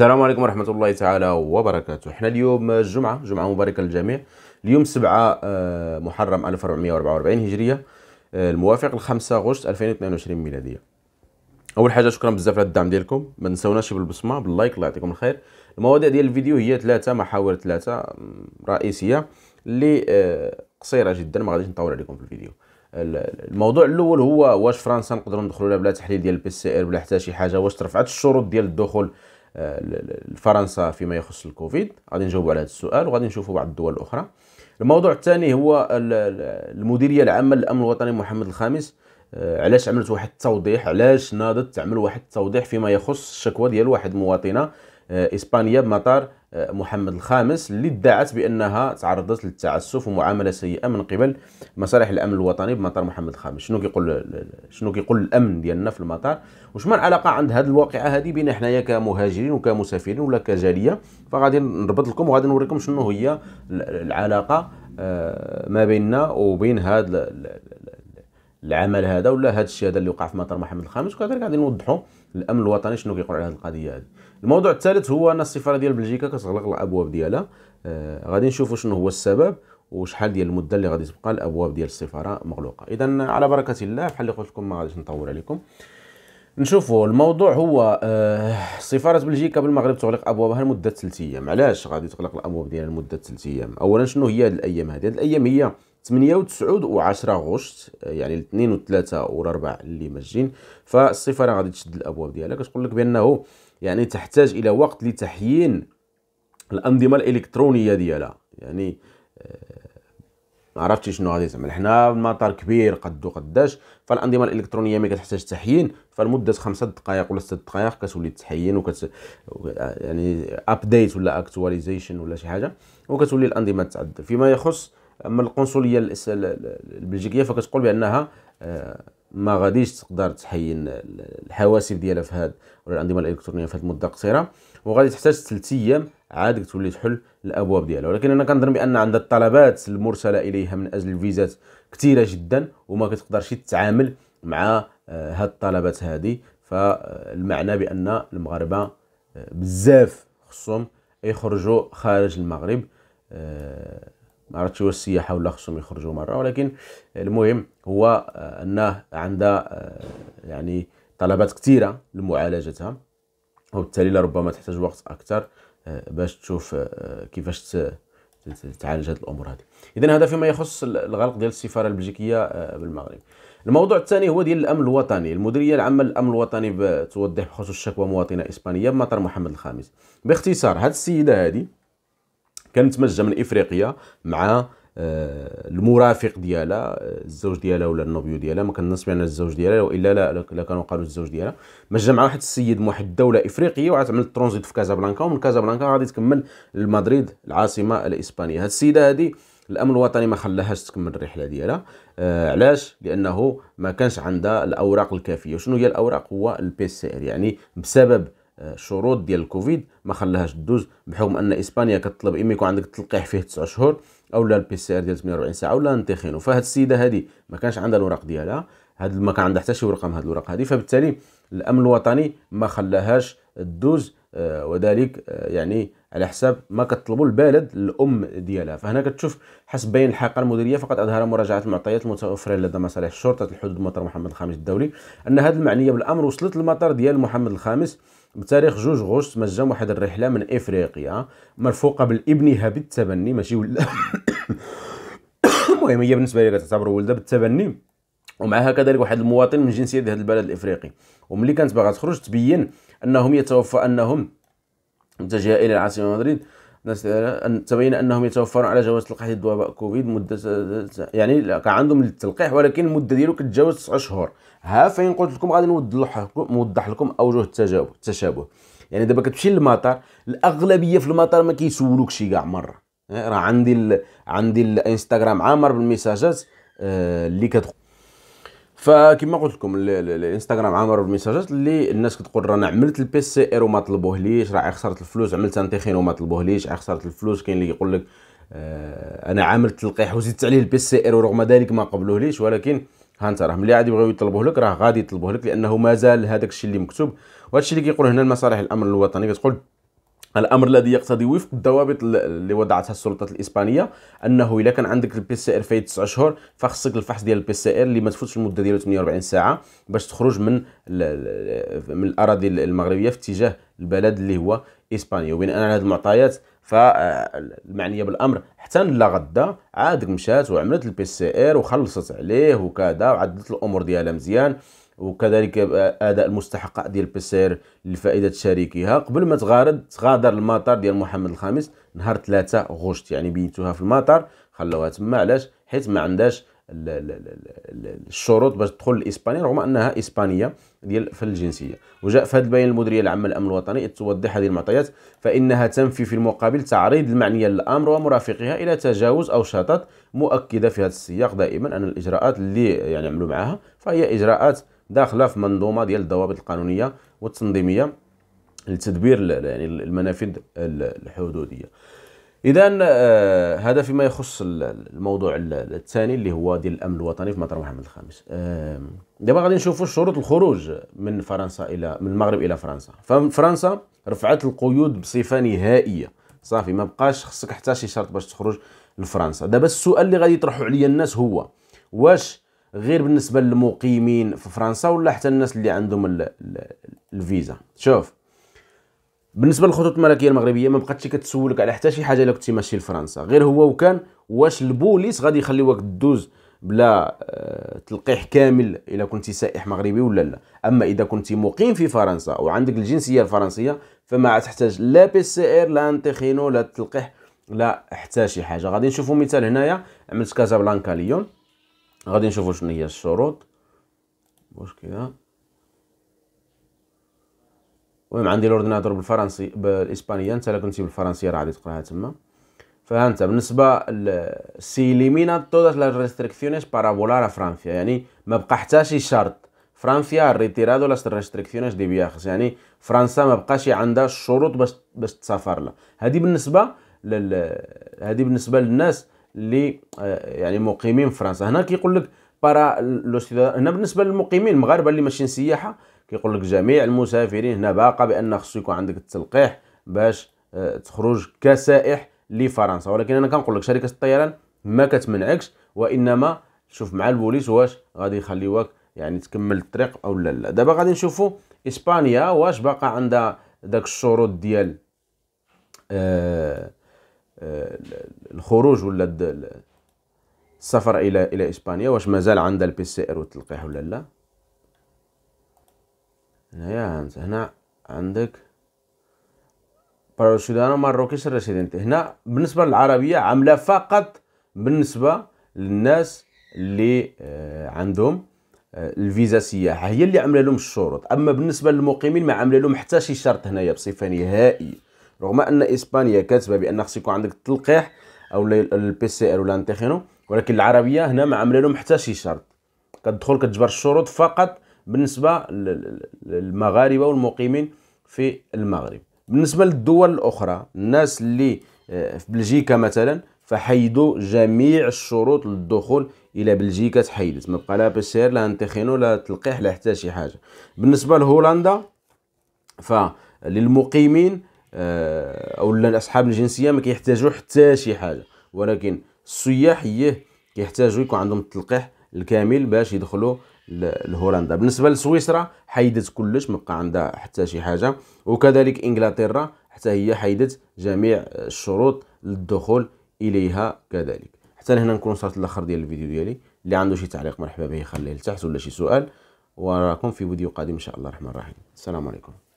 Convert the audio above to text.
السلام عليكم ورحمة الله تعالى وبركاته احنا اليوم الجمعة جمعة مباركة للجميع اليوم 7 آه، محرم 1444 هجرية آه، الموافق ل 5 غشت 2022 ميلادية اول حاجة شكرا بزاف على الدعم ديالكم ما تنسوناش بالبصمة باللايك الله يعطيكم الخير المواضيع ديال الفيديو هي ثلاثة محاور ثلاثة رئيسية اللي آه، قصيرة جدا ما غاديش نطول عليكم في الفيديو الموضوع الاول هو واش فرنسا نقدروا ندخلوا لها بلا تحليل ديال البي سي ار بلا حتى شي حاجه واش رفعت الشروط ديال الدخول لفرنسا فيما يخص الكوفيد غادي نجاوبوا على هذا السؤال وغادي نشوفوا بعض الدول الاخرى الموضوع الثاني هو المديريه العامه للامن الوطني محمد الخامس آه، علاش عملت واحد التوضيح علاش ناضت تعمل واحد التوضيح فيما يخص الشكوى ديال واحد مواطنه آه، اسبانيه بمطار محمد الخامس اللي ادعت بانها تعرضت للتعسف ومعامله سيئه من قبل مصالح الامن الوطني بمطار محمد الخامس شنو كيقول شنو كيقول الامن ديالنا في المطار واش ما العلاقه عند هذه الواقعه هذه بين حنايا كمهاجرين وكمسافرين ولا كجاليه فغادي نربط لكم وغادي نوريكم شنو هي العلاقه آه، ما بيننا وبين هذا العمل هذا ولا هذا الشيء هذا اللي وقع في مطار محمد الخامس وكذلك غادي نوضحوا الامن الوطني شنو كيقول على هذه القضيه هذه الموضوع الثالث هو ان السفاره ديال بلجيكا كتغلق الابواب ديالها آه غادي نشوفوا شنو هو السبب وشحال ديال المده اللي غادي تبقى الابواب ديال السفاره مغلوقه اذا على بركه الله بحال اللي قلت لكم ما غاديش نطول عليكم نشوفوا الموضوع هو آه، سفارة بلجيكا بالمغرب تغلق أبوابها لمدة 3 أيام علاش غادي تغلق الأبواب ديالها لمدة 3 أيام أولا شنو هي هذه الأيام هذه هذه الأيام هي 8 و 9 و 10 غشت يعني 2 و 3 و 4 اللي ماجين راه غادي تشد الابواب ديالها كتقول لك بانه يعني تحتاج الى وقت لتحيين الانظمه الالكترونيه ديالها يعني آه، ما عرفتش شنو غادي تعمل حنا المطار كبير قدو قداش فالانظمه الالكترونيه ملي كتحتاج تحيين فلمده خمسة دقائق ولا 6 دقائق كتولي تحيين وكت يعني ابديت ولا اكتواليزيشن ولا شي حاجه وكتولي الانظمه تعدل فيما يخص اما القنصليه البلجيكيه فكتقول بانها آه، ما غاديش تقدر تحين الحواسب ديالها في هاد ولا الانظمه الالكترونيه في هاد المده القصيره وغادي تحتاج ثلاث ايام عاد تولي تحل الابواب ديالها ولكن انا كنظن بان عند الطلبات المرسله اليها من اجل الفيزات كثيره جدا وما كتقدرش تتعامل مع آه، هاد الطلبات هذه فالمعنى بان المغاربه آه، بزاف خصهم يخرجوا خارج المغرب ما عرفتش واش السياحه ولا خصهم يخرجوا مره ولكن المهم هو آه، انه عندها آه، يعني طلبات كثيره لمعالجتها وبالتالي لربما تحتاج وقت اكثر آه، باش تشوف كيفاش تعالج هذه الامور هذه اذا هذا فيما يخص الغلق ديال السفاره البلجيكيه بالمغرب الموضوع الثاني هو ديال الامن الوطني المديريه العامه للامن الوطني توضح بخصوص شكوى مواطنه اسبانيه بمطار محمد الخامس باختصار هذه السيده هذه تمجى من افريقيا مع آه، المرافق ديالها آه، الزوج ديالها ولا النوبيو ديالها ما كنظنش بان الزوج ديالها والا لا لا كانوا قالوا الزوج ديالها مجا مع واحد السيد من واحد الدوله افريقيه وعتعمل الترونزيت في كازابلانكا ومن كازابلانكا غادي تكمل لمدريد العاصمه الاسبانيه هاد السيده هادي الامن الوطني ما خلاهاش تكمل الرحله ديالها آه علاش لانه ما كانش عندها الاوراق الكافيه وشنو هي الاوراق هو البي سي ار يعني بسبب شروط ديال الكوفيد ما خلاهاش تدوز بحكم ان اسبانيا كطلب اما يكون عندك التلقيح فيه 9 شهور او لا البي سي ار ديال 48 ساعه ولا نتيخينو فهاد السيده هادي ما كانش عندها الورق ديالها هاد ما كان عندها حتى شي ورقه من هاد الورق هادي فبالتالي الامن الوطني ما خلاهاش تدوز آه، وذلك آه، يعني على حساب ما كطلبوا البلد الام ديالها فهنا كتشوف حسب بين الحقيقه المديريه فقط اظهر مراجعه المعطيات المتوفره لدى مصالح الشرطه الحدود مطار محمد الخامس الدولي ان هذه المعنيه بالامر وصلت للمطار ديال محمد الخامس بتاريخ جوج غشت مجم واحد الرحله من افريقيا مرفوقه بالابنها بالتبني ماشي ولا المهم هي بالنسبه لي كتعتبر ولده بالتبني ومعها كذلك واحد المواطن من جنسيه هذا البلد الافريقي وملي كانت باغا تخرج تبين انهم يتوفى انهم متجهه الى العاصمه مدريد أن تبين أنهم يتوفرون على جواز تلقيح الدواء كوفيد مدة يعني كان عندهم التلقيح ولكن المدة ديالو كتجاوز 9 شهور ها فين قلت لكم غادي نوضح لكم نوضح لكم أوجه التشابه التشابه يعني دابا كتمشي للمطار الأغلبية في المطار ما كيسولوكش كاع مرة راه عندي عندي الانستغرام عامر بالميساجات آه، اللي كتقول فكما قلت لكم الانستغرام عامر بالميساجات اللي الناس كتقول رانا عملت البي سي ار وما طلبوهليش راه خسرت الفلوس عملت انتخين وما طلبوهليش خسرت الفلوس كاين اللي يقول لك آه، انا عملت تلقيح وزدت عليه البي سي ار ورغم ذلك ما قبلوهليش ولكن ها انت راه ملي غادي يبغيو يطلبوه لك راه غادي يطلبوه لك لانه مازال هذاك الشيء اللي مكتوب وهذا الشيء اللي كيقول هنا المصالح الامن الوطني كتقول الامر الذي يقتضي وفق الضوابط اللي وضعتها السلطات الاسبانيه انه اذا كان عندك البي سي ار فايت 9 اشهر فخصك الفحص ديال البي سي ار اللي ما تفوتش المده ديالو 48 ساعه باش تخرج من من الاراضي المغربيه في اتجاه البلد اللي هو اسبانيا وبناء على هذه المعطيات فالمعنيه بالامر حتى لا غدا عاد مشات وعملت البي سي ار وخلصت عليه وكذا وعدلت الامور ديالها مزيان وكذلك اداء المستحق ديال بيسير لفائده شريكها قبل ما تغارد تغادر المطار ديال محمد الخامس نهار 3 غشت يعني بينتوها في المطار خلوها تما علاش حيت ما عندهاش الشروط باش تدخل لاسبانيا رغم انها اسبانيه ديال في الجنسيه وجاء في هذا البيان المديريه العامه للامن الوطني توضح هذه المعطيات فانها تنفي في المقابل تعريض المعنيه للامر ومرافقها الى تجاوز او شطط مؤكده في هذا السياق دائما ان الاجراءات اللي يعني عملوا معها فهي اجراءات داخله في منظومه ديال الضوابط القانونيه والتنظيميه لتدبير يعني المنافذ الحدوديه اذا آه، هذا فيما يخص الموضوع الثاني اللي هو ديال الامن الوطني في مطار محمد الخامس آه، دابا غادي نشوفوا شروط الخروج من فرنسا الى من المغرب الى فرنسا ففرنسا رفعت القيود بصفه نهائيه صافي ما بقاش خصك حتى شي شرط باش تخرج لفرنسا دابا السؤال اللي غادي يطرحوا عليا الناس هو واش غير بالنسبه للمقيمين في فرنسا ولا حتى الناس اللي عندهم الفيزا شوف بالنسبه للخطوط الملكيه المغربيه ما بقاتش كتسولك على حتى شي حاجه الا كنتي ماشي لفرنسا غير هو وكان واش البوليس غادي يخليوك دوز بلا آه، تلقيح كامل الا كنتي سائح مغربي ولا لا اما اذا كنتي مقيم في فرنسا وعندك الجنسيه الفرنسيه فما تحتاج لا بي سي ار لا انتخينو لا تلقيح لا حتى شي حاجه غادي نشوفوا مثال هنايا عملت كازابلانكا ليون غادي نشوفوا شنو هي الشروط واش كذا المهم عندي لورديناتور بالفرنسي بالاسبانيه انت لا كنتي بالفرنسيه راه غادي تقراها تما فها انت بالنسبه سي ليمينا توداس لا ريستريكسيونيس بارا فولار فرانسيا يعني ما بقى حتى شي شرط فرانسيا ريتيرادو لا ريستريكسيونيس دي بياخس يعني فرنسا ما بقاش عندها الشروط باش باش تسافر لها هذه بالنسبه لل هذه بالنسبه للناس ل آه، يعني مقيمين في فرنسا هنا كيقول لك بارا هنا بالنسبه للمقيمين المغاربه اللي ماشيين سياحه كيقول لك جميع المسافرين هنا باقا بان خصو يكون عندك التلقيح باش آه، تخرج كسائح لفرنسا ولكن انا كنقول لك شركه الطيران ما كتمنعكش وانما شوف مع البوليس واش غادي يخليوك يعني تكمل الطريق او لا لا دابا غادي نشوفوا اسبانيا واش باقا عندها داك الشروط ديال آه الخروج ولا السفر الى الى اسبانيا واش مازال عندها البي سي ار والتلقيح ولا لا هنايا انت هنا عندك باروسيدانو ماروكيش ريسيدنت هنا بالنسبه للعربيه عامله فقط بالنسبه للناس اللي آه، عندهم آه، الفيزا سياحه هي اللي عامله لهم الشروط اما بالنسبه للمقيمين ما عامله لهم حتى شي شرط هنايا بصفه نهائيه رغم ان اسبانيا كاتبه بان خص يكون عندك التلقيح او البي سي ار ولا انتخينو ولكن العربيه هنا ما عامله لهم حتى شي شرط كتدخل كتجبر الشروط فقط بالنسبه للمغاربه والمقيمين في المغرب بالنسبه للدول الاخرى الناس اللي آه، في بلجيكا مثلا فحيدوا جميع الشروط للدخول الى بلجيكا تحيدت ما بقى لا بيسير لا انتخينو لا تلقيح لا حتى شي حاجه بالنسبه لهولندا فللمقيمين آه، او اصحاب الجنسيه ما كيحتاجوا حتى شي حاجه ولكن السياح ياه كيحتاجوا يكون عندهم التلقيح الكامل باش يدخلوا لهولندا بالنسبه لسويسرا حيدت كلش ما بقى عندها حتى شي حاجه وكذلك انجلترا حتى هي حيدت جميع الشروط للدخول اليها كذلك حتى هنا نكون وصلت لآخر ديال الفيديو ديالي اللي عنده شي تعليق مرحبا به خليه لتحت ولا شي سؤال وراكم في فيديو قادم ان شاء الله الرحمن الرحيم السلام عليكم